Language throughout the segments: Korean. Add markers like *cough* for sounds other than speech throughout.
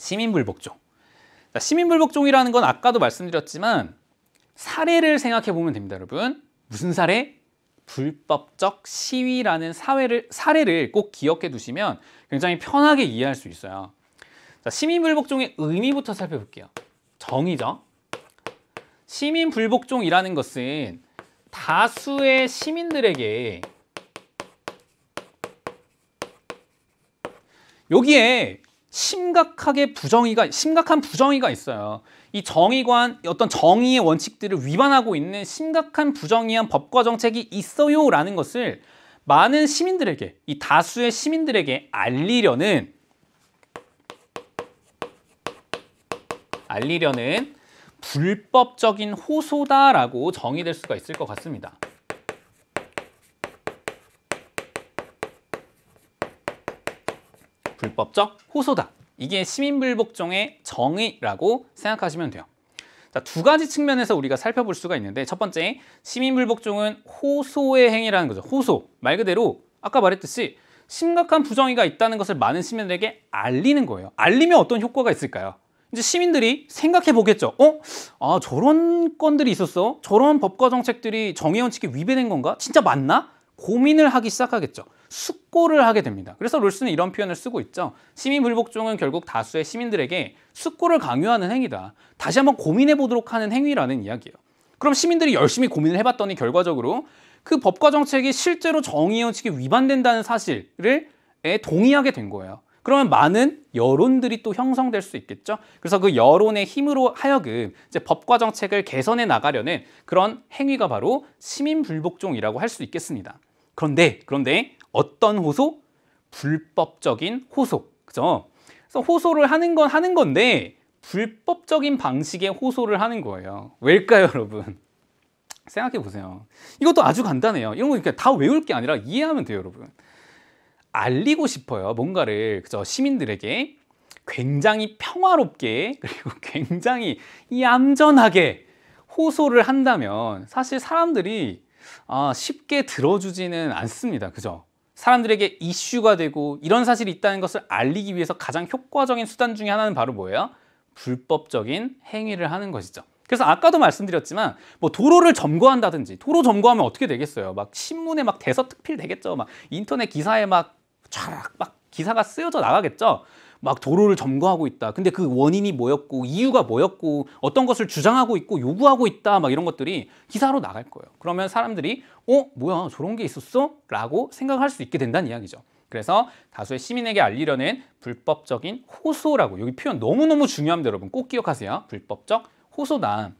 시민불복종. 시민불복종이라는 건 아까도 말씀드렸지만 사례를 생각해 보면 됩니다, 여러분. 무슨 사례? 불법적 시위라는 사회를, 사례를 꼭 기억해 두시면 굉장히 편하게 이해할 수 있어요. 자, 시민불복종의 의미부터 살펴볼게요. 정의죠. 시민불복종이라는 것은 다수의 시민들에게 여기에 심각하게 부정의가 심각한 부정의가 있어요. 이 정의관 어떤 정의의 원칙들을 위반하고 있는 심각한 부정의한 법과 정책이 있어요라는 것을 많은 시민들에게 이 다수의 시민들에게 알리려는 알리려는 불법적인 호소다라고 정의될 수가 있을 것 같습니다. 불법적 호소다. 이게 시민불복종의 정의라고 생각하시면 돼요. 자, 두 가지 측면에서 우리가 살펴볼 수가 있는데 첫 번째, 시민불복종은 호소의 행위라는 거죠. 호소. 말 그대로 아까 말했듯이 심각한 부정의가 있다는 것을 많은 시민들에게 알리는 거예요. 알리면 어떤 효과가 있을까요? 이제 시민들이 생각해 보겠죠. 어? 아, 저런 건들이 있었어? 저런 법과 정책들이 정의 원칙에 위배된 건가? 진짜 맞나? 고민을 하기 시작하겠죠. 숙고를 하게 됩니다. 그래서 롤스는 이런 표현을 쓰고 있죠. 시민 불복종은 결국 다수의 시민들에게 숙고를 강요하는 행위다. 다시 한번 고민해 보도록 하는 행위라는 이야기예요. 그럼 시민들이 열심히 고민을 해봤더니 결과적으로 그 법과 정책이 실제로 정의 원칙에 위반된다는 사실을 동의하게 된 거예요. 그러면 많은 여론들이 또 형성될 수 있겠죠. 그래서 그 여론의 힘으로 하여금 이제 법과 정책을 개선해 나가려는 그런 행위가 바로 시민 불복종이라고 할 수 있겠습니다. 그런데 그런데 어떤 호소? 불법적인 호소. 그죠? 그래서 호소를 하는 건 하는 건데 불법적인 방식의 호소를 하는 거예요. 왜일까요, *laughs* 여러분? 생각해 보세요. 이것도 아주 간단해요. 이런 거그러다 외울 게 아니라 이해하면 돼요, 여러분. 알리고 싶어요. 뭔가를 그죠? 시민들에게 굉장히 평화롭게 그리고 *laughs* 굉장히 얌전하게 호소를 한다면 사실 사람들이 아, 쉽게 들어주지는 않습니다. 그죠? 사람들에게 이슈가 되고 이런 사실이 있다는 것을 알리기 위해서 가장 효과적인 수단 중에 하나는 바로 뭐예요? 불법적인 행위를 하는 것이죠. 그래서 아까도 말씀드렸지만 뭐 도로를 점거한다든지 도로 점거하면 어떻게 되겠어요? 막 신문에 막 대서특필 되겠죠. 막 인터넷 기사에 막 촤락 막 기사가 쓰여져 나가겠죠. 막 도로를 점거하고 있다. 근데 그 원인이 뭐였고 이유가 뭐였고 어떤 것을 주장하고 있고 요구하고 있다. 막 이런 것들이 기사로 나갈 거예요. 그러면 사람들이 어 뭐야 저런 게 있었어? 라고 생각할 수 있게 된다는 이야기죠. 그래서 다수의 시민에게 알리려는 불법적인 호소라고 여기 표현 너무너무 중요합니다 여러분 꼭 기억하세요 불법적 호소다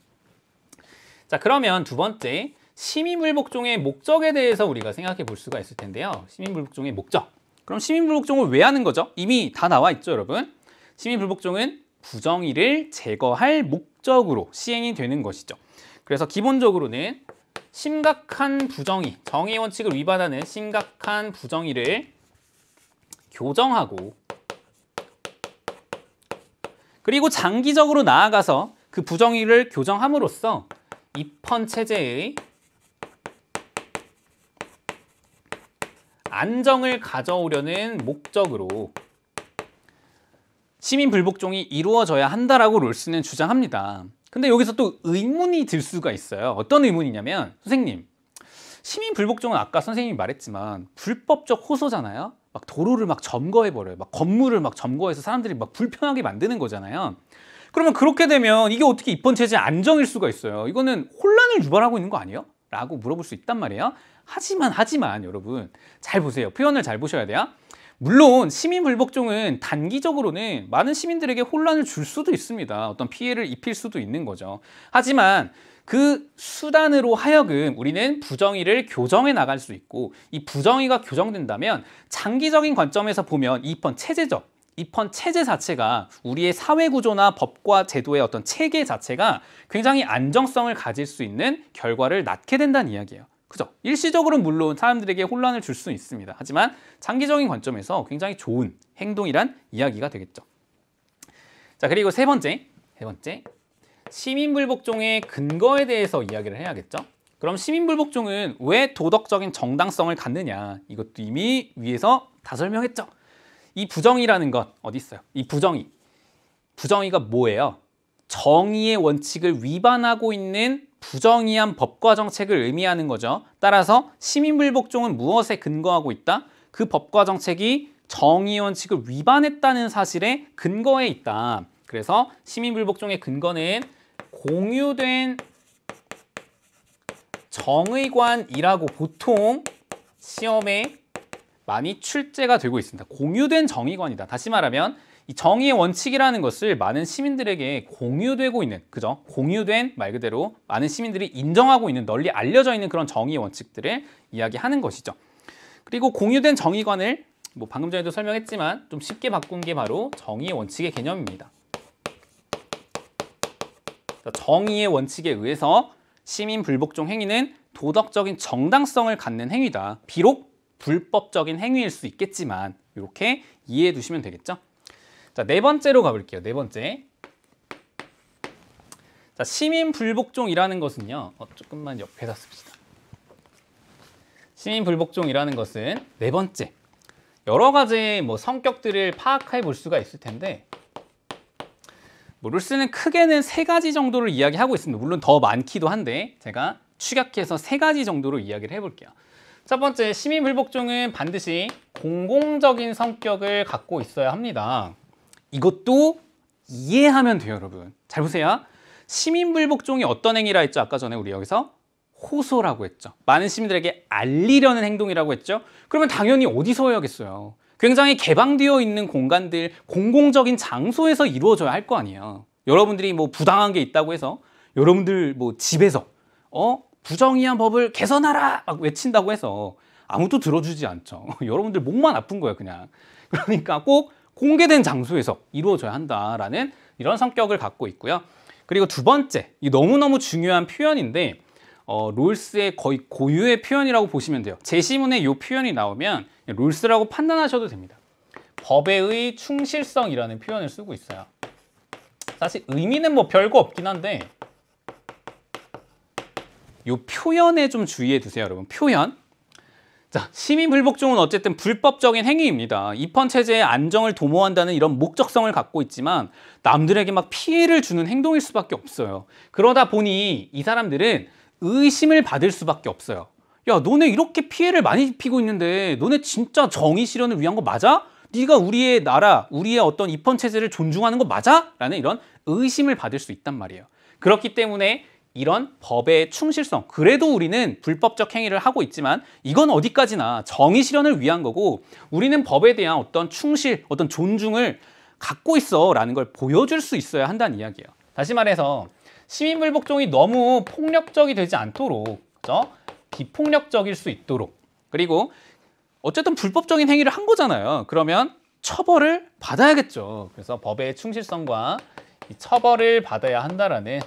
자 그러면 두 번째 시민물복종의 목적에 대해서 우리가 생각해 볼 수가 있을 텐데요 시민물복종의 목적 그럼 시민불복종을 왜 하는 거죠? 이미 다 나와 있죠, 여러분. 시민불복종은 부정의를 제거할 목적으로 시행이 되는 것이죠. 그래서 기본적으로는 심각한 부정의, 정의 원칙을 위반하는 심각한 부정의를 교정하고 그리고 장기적으로 나아가서 그 부정의를 교정함으로써 입헌 체제의 안정을 가져오려는 목적으로 시민 불복종이 이루어져야 한다라고 롤스는 주장합니다. 근데 여기서 또 의문이 들 수가 있어요. 어떤 의문이냐면 선생님 시민 불복종은 아까 선생님이 말했지만 불법적 호소잖아요. 막 도로를 막 점거해 버려요. 막 건물을 막 점거해서 사람들이 막 불편하게 만드는 거잖아요. 그러면 그렇게 되면 이게 어떻게 입헌 체제 안정일 수가 있어요. 이거는 혼란을 유발하고 있는 거 아니에요? 라고 물어볼 수 있단 말이에요. 하지만 하지만 여러분 잘 보세요. 표현을 잘 보셔야 돼요. 물론 시민 불복종은 단기적으로는 많은 시민들에게 혼란을 줄 수도 있습니다. 어떤 피해를 입힐 수도 있는 거죠. 하지만 그 수단으로 하여금 우리는 부정의를 교정해 나갈 수 있고 이 부정의가 교정된다면 장기적인 관점에서 보면 이번 체제적 입헌 체제 자체가 우리의 사회 구조나 법과 제도의 어떤 체계 자체가 굉장히 안정성을 가질 수 있는 결과를 낳게 된다는 이야기예요. 그죠? 일시적으로는 물론 사람들에게 혼란을 줄 수 있습니다. 하지만 장기적인 관점에서 굉장히 좋은 행동이란 이야기가 되겠죠. 자, 그리고 세 번째. 세 번째. 시민불복종의 근거에 대해서 이야기를 해야겠죠. 그럼 시민불복종은 왜 도덕적인 정당성을 갖느냐 이것도 이미 위에서 다 설명했죠. 이부정이라는건 어디 있어요? 이부정이 부정의가 뭐예요? 정의의 원칙을 위반하고 있는 부정의한 법과 정책을 의미하는 거죠. 따라서 시민불복종은 무엇에 근거하고 있다? 그 법과 정책이 정의 원칙을 위반했다는 사실에 근거해 있다. 그래서 시민불복종의 근거는 공유된 정의관이라고 보통 시험에 많이 출제가 되고 있습니다. 공유된 정의관이다. 다시 말하면 이 정의의 원칙이라는 것을 많은 시민들에게 공유되고 있는 그죠? 공유된 말 그대로 많은 시민들이 인정하고 있는 널리 알려져 있는 그런 정의의 원칙들을 이야기하는 것이죠. 그리고 공유된 정의관을 뭐 방금 전에도 설명했지만 좀 쉽게 바꾼 게 바로 정의의 원칙의 개념입니다. 정의의 원칙에 의해서 시민 불복종 행위는 도덕적인 정당성을 갖는 행위다. 비록 불법적인 행위일 수 있겠지만 이렇게 이해해 두시면 되겠죠? 자, 네 번째로 가볼게요. 네 번째. 자, 시민 불복종이라는 것은요. 어, 조금만 옆에다 씁시다. 시민 불복종이라는 것은 네 번째. 여러 가지 뭐 성격들을 파악해 볼 수가 있을 텐데 뭐스는 크게는 세 가지 정도를 이야기하고 있습니다. 물론 더 많기도 한데 제가 축약해서 세 가지 정도로 이야기를 해볼게요. 첫 번째, 시민불복종은 반드시 공공적인 성격을 갖고 있어야 합니다. 이것도 이해하면 돼요, 여러분. 잘 보세요. 시민불복종이 어떤 행위라 했죠? 아까 전에 우리 여기서 호소라고 했죠. 많은 시민들에게 알리려는 행동이라고 했죠. 그러면 당연히 어디서 해야겠어요? 굉장히 개방되어 있는 공간들, 공공적인 장소에서 이루어져야 할 거 아니에요. 여러분들이 뭐 부당한 게 있다고 해서 여러분들 뭐 집에서 어 부정의한 법을 개선하라 막 외친다고 해서 아무도 들어주지 않죠. *laughs* 여러분들 목만 아픈 거예요, 그냥. 그러니까 꼭 공개된 장소에서 이루어져야 한다라는 이런 성격을 갖고 있고요. 그리고 두 번째, 이 너무너무 중요한 표현인데 어, 롤스의 거의 고유의 표현이라고 보시면 돼요. 제시문에 이 표현이 나오면 롤스라고 판단하셔도 됩니다. 법의 충실성이라는 표현을 쓰고 있어요. 사실 의미는 뭐 별거 없긴 한데 요 표현에 좀 주의해 두세요, 여러분. 표현. 자, 시민불복종은 어쨌든 불법적인 행위입니다. 입헌체제의 안정을 도모한다는 이런 목적성을 갖고 있지만 남들에게 막 피해를 주는 행동일 수밖에 없어요. 그러다 보니 이 사람들은 의심을 받을 수밖에 없어요. 야, 너네 이렇게 피해를 많이 입히고 있는데 너네 진짜 정의 실현을 위한 거 맞아? 네가 우리의 나라, 우리의 어떤 입헌체제를 존중하는 거 맞아? 라는 이런 의심을 받을 수 있단 말이에요. 그렇기 때문에 이런 법의 충실성 그래도 우리는 불법적 행위를 하고 있지만 이건 어디까지나 정의 실현을 위한 거고 우리는 법에 대한 어떤 충실 어떤 존중을 갖고 있어 라는 걸 보여줄 수 있어야 한다는 이야기예요 다시 말해서 시민불복종이 너무 폭력적이 되지 않도록 그죠? 비폭력적일 수 있도록 그리고 어쨌든 불법적인 행위를 한 거잖아요 그러면 처벌을 받아야겠죠 그래서 법의 충실성과 처벌을 받아야 한다라는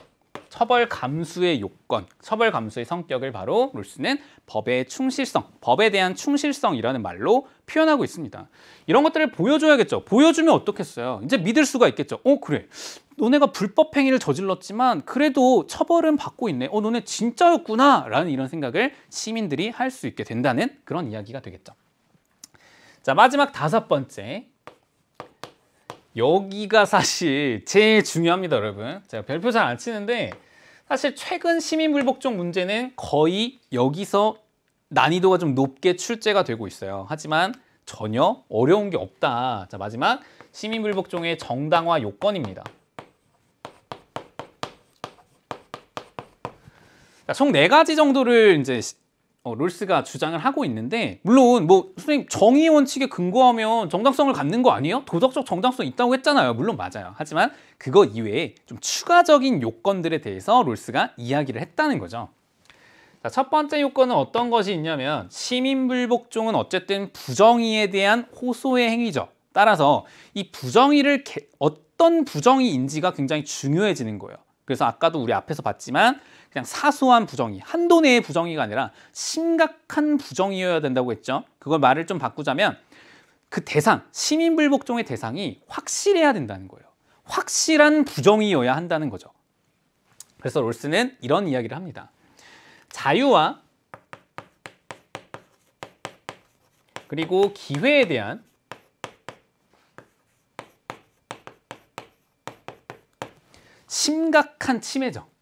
처벌 감수의 요건, 처벌 감수의 성격을 바로 롤스는 법의 충실성, 법에 대한 충실성이라는 말로 표현하고 있습니다. 이런 것들을 보여줘야겠죠. 보여주면 어떻겠어요. 이제 믿을 수가 있겠죠. 어 그래. 너네가 불법 행위를 저질렀지만 그래도 처벌은 받고 있네. 어 너네 진짜였구나. 라는 이런 생각을 시민들이 할 수 있게 된다는 그런 이야기가 되겠죠. 자 마지막 다섯 번째 여기가 사실 제일 중요합니다 여러분 제가 별표 잘 안 치는데 사실 최근 시민불복종 문제는 거의 여기서 난이도가 좀 높게 출제가 되고 있어요 하지만 전혀 어려운 게 없다 자 마지막 시민불복종의 정당화 요건입니다 자, 총 4가지 정도를 이제 어, 롤스가 주장을 하고 있는데 물론 뭐 선생님 정의 원칙에 근거하면 정당성을 갖는 거 아니에요? 도덕적 정당성 있다고 했잖아요. 물론 맞아요. 하지만 그거 이외에 좀 추가적인 요건들에 대해서 롤스가 이야기를 했다는 거죠. 자, 첫 번째 요건은 어떤 것이 있냐면 시민불복종은 어쨌든 부정의에 대한 호소의 행위죠. 따라서 이 부정의를 개, 어떤 부정의인지가 굉장히 중요해지는 거예요. 그래서 아까도 우리 앞에서 봤지만 그냥 사소한 부정이 한도 내의 부정의가 아니라 심각한 부정이어야 된다고 했죠. 그걸 말을 좀 바꾸자면 그 대상, 시민불복종의 대상이 확실해야 된다는 거예요. 확실한 부정이어야 한다는 거죠. 그래서 롤스는 이런 이야기를 합니다. 자유와 그리고 기회에 대한 심각한 침해죠.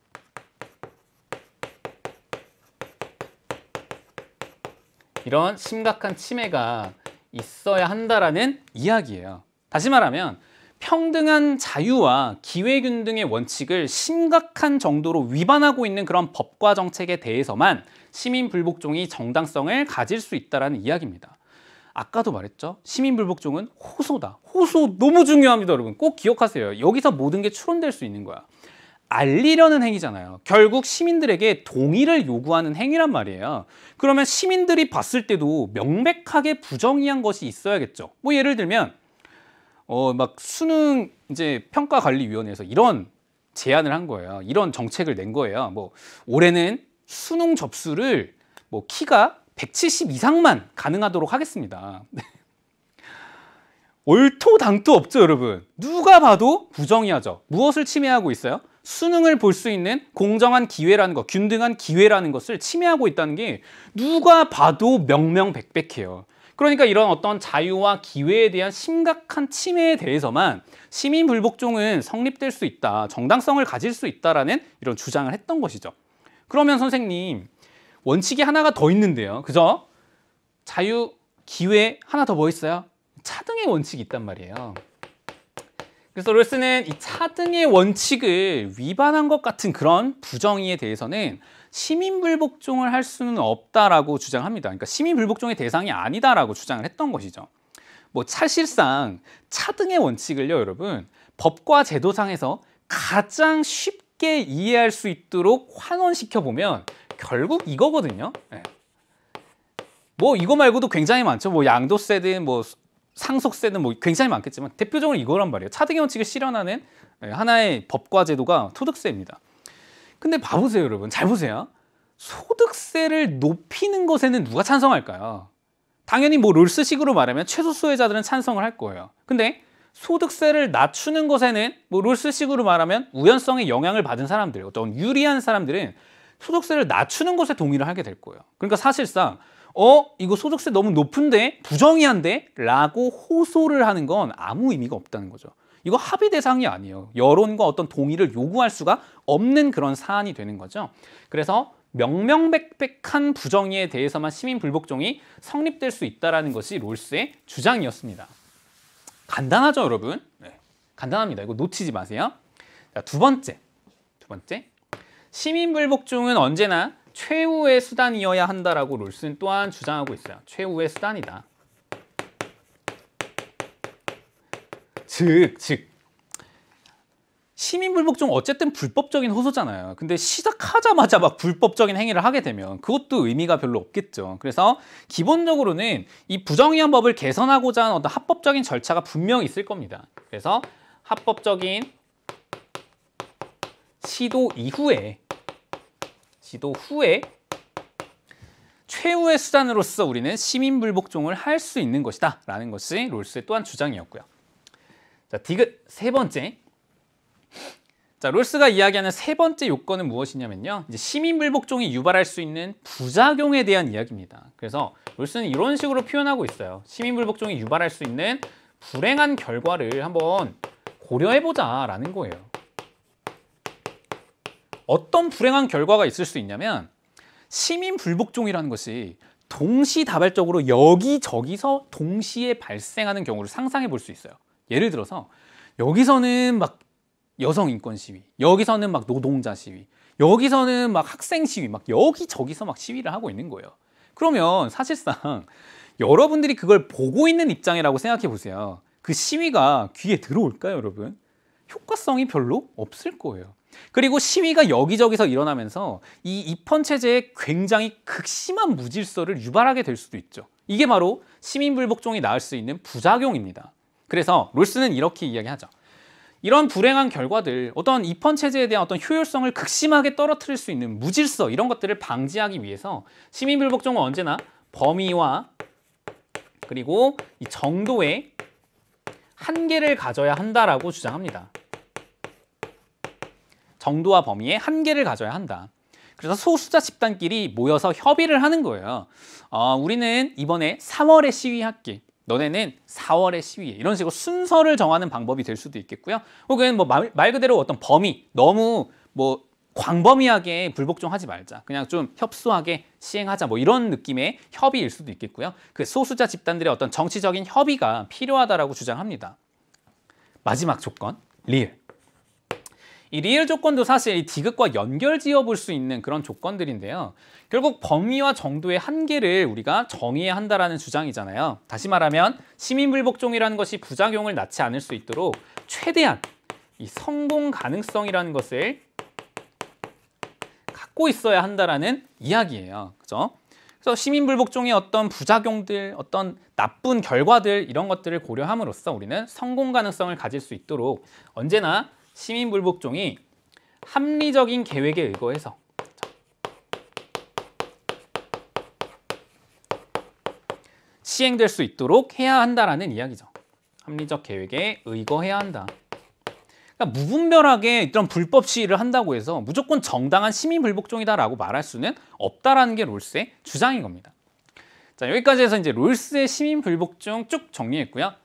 이런 심각한 치매가 있어야 한다라는 이야기예요. 다시 말하면 평등한 자유와 기회균 등의 원칙을 심각한 정도로 위반하고 있는 그런 법과 정책에 대해서만 시민 불복종이 정당성을 가질 수 있다는 이야기입니다. 아까도 말했죠. 시민 불복종은 호소다. 호소 너무 중요합니다, 여러분. 꼭 기억하세요. 여기서 모든 게 추론될 수 있는 거야. 알리려는 행위잖아요. 결국 시민들에게 동의를 요구하는 행위란 말이에요. 그러면 시민들이 봤을 때도 명백하게 부정이한 것이 있어야겠죠. 뭐 예를 들면 어 막 수능 이제 평가관리위원회에서 이런 제안을 한 거예요. 이런 정책을 낸 거예요. 뭐 올해는 수능 접수를 뭐 키가 170 이상만 가능하도록 하겠습니다. 옳토당토 *laughs* 없죠, 여러분. 누가 봐도 부정이하죠. 무엇을 침해하고 있어요? 수능을 볼 수 있는 공정한 기회라는 것, 균등한 기회라는 것을 침해하고 있다는 게 누가 봐도 명명백백해요. 그러니까 이런 어떤 자유와 기회에 대한 심각한 침해에 대해서만 시민 불복종은 성립될 수 있다, 정당성을 가질 수 있다라는 이런 주장을 했던 것이죠. 그러면 선생님, 원칙이 하나가 더 있는데요. 그죠? 자유, 기회 하나 더 뭐 있어요? 차등의 원칙이 있단 말이에요. 그래서 로스는이 차등의 원칙을 위반한 것 같은 그런 부정의에 대해서는 시민불복종을 할 수는 없다라고 주장합니다. 그러니까 시민불복종의 대상이 아니다라고 주장을 했던 것이죠. 뭐 사실상 차등의 원칙을요, 여러분 법과 제도상에서 가장 쉽게 이해할 수 있도록 환원시켜 보면 결국 이거거든요. 네. 뭐 이거 말고도 굉장히 많죠. 뭐 양도세든 뭐 상속세는 뭐 굉장히 많겠지만 대표적으로 이거란 말이에요. 차등의 원칙을 실현하는 예, 하나의 법과 제도가 소득세입니다. 근데 봐보세요 여러분 잘 보세요. 소득세를 높이는 것에는 누가 찬성할까요? 당연히 뭐 롤스식으로 말하면 최소 수혜자들은 찬성을 할 거예요. 근데 소득세를 낮추는 것에는 뭐 롤스식으로 말하면 우연성의 영향을 받은 사람들, 어떤 유리한 사람들은 소득세를 낮추는 것에 동의를 하게 될 거예요. 그러니까 사실상 어 이거 소득세 너무 높은데 부정의한데 라고 호소를 하는 건 아무 의미가 없다는 거죠. 이거 합의 대상이 아니에요. 여론과 어떤 동의를 요구할 수가 없는 그런 사안이 되는 거죠. 그래서 명명백백한 부정의에 대해서만 시민 불복종이 성립될 수 있다는 것이 롤스의 주장이었습니다. 간단하죠, 여러분? 네, 간단합니다. 이거 놓치지 마세요. 자, 두 번째, 두 번째. 시민 불복종은 언제나 최후의 수단이어야 한다라고 롤슨 또한 주장하고 있어요. 최후의 수단이다. 즉, 즉 시민불복종 어쨌든 불법적인 호소잖아요. 근데 시작하자마자 막 불법적인 행위를 하게 되면 그것도 의미가 별로 없겠죠. 그래서 기본적으로는 이 부정위헌 법을 개선하고자 하는 어떤 합법적인 절차가 분명히 있을 겁니다. 그래서 합법적인 시도 이후에 기도 후에 최후의 수단으로서 우리는 시민불복종을 할 수 있는 것이다 라는 것이 롤스의 또한 주장이었고요. 자, 디귿 세 번째 자, 롤스가 이야기하는 세 번째 요건은 무엇이냐면요. 이제 시민불복종이 유발할 수 있는 부작용에 대한 이야기입니다. 그래서 롤스는 이런 식으로 표현하고 있어요. 시민불복종이 유발할 수 있는 불행한 결과를 한번 고려해보자 라는 거예요. 어떤 불행한 결과가 있을 수 있냐면 시민 불복종이라는 것이 동시다발적으로 여기저기서 동시에 발생하는 경우를 상상해 볼 수 있어요. 예를 들어서 여기서는 막 여성 인권 시위, 여기서는 막 노동자 시위, 여기서는 막 학생 시위, 막 여기저기서 막 시위를 하고 있는 거예요. 그러면 사실상 여러분들이 그걸 보고 있는 입장이라고 생각해 보세요. 그 시위가 귀에 들어올까요, 여러분? 효과성이 별로 없을 거예요. 그리고 시위가 여기저기서 일어나면서 이 입헌 체제에 굉장히 극심한 무질서를 유발하게 될 수도 있죠. 이게 바로 시민 불복종이 낳을 수 있는 부작용입니다. 그래서 롤스는 이렇게 이야기하죠. 이런 불행한 결과들, 어떤 입헌 체제에 대한 어떤 효율성을 극심하게 떨어뜨릴 수 있는 무질서 이런 것들을 방지하기 위해서 시민 불복종은 언제나 범위와 그리고 이 정도의 한계를 가져야 한다라고 주장합니다. 정도와 범위에 한계를 가져야 한다. 그래서 소수자 집단끼리 모여서 협의를 하는 거예요. 어, 우리는 이번에 3월에 시위할기 너네는 4월에 시위해. 이런 식으로 순서를 정하는 방법이 될 수도 있겠고요. 혹은 뭐 말 그대로 어떤 범위, 너무 뭐 광범위하게 불복종하지 말자. 그냥 좀 협소하게 시행하자. 뭐 이런 느낌의 협의일 수도 있겠고요. 그 소수자 집단들의 어떤 정치적인 협의가 필요하다라고 주장합니다. 마지막 조건, 리을. 이 리엘 조건도 사실 이 디귿과 연결 지어볼 수 있는 그런 조건들인데요. 결국 범위와 정도의 한계를 우리가 정의해야 한다라는 주장이잖아요. 다시 말하면 시민불복종이라는 것이 부작용을 낳지 않을 수 있도록 최대한 이 성공 가능성이라는 것을 갖고 있어야 한다라는 이야기예요. 그죠? 그래서 시민불복종의 어떤 부작용들, 어떤 나쁜 결과들 이런 것들을 고려함으로써 우리는 성공 가능성을 가질 수 있도록 언제나 시민불복종이 합리적인 계획에 의거해서 시행될 수 있도록 해야 한다라는 이야기죠. 합리적 계획에 의거해야 한다. 그러니까 무분별하게 이런 불법 시위를 한다고 해서 무조건 정당한 시민불복종이다라고 말할 수는 없다라는 게 롤스의 주장인 겁니다. 자 여기까지 해서 이제 롤스의 시민불복종 쭉 정리했고요.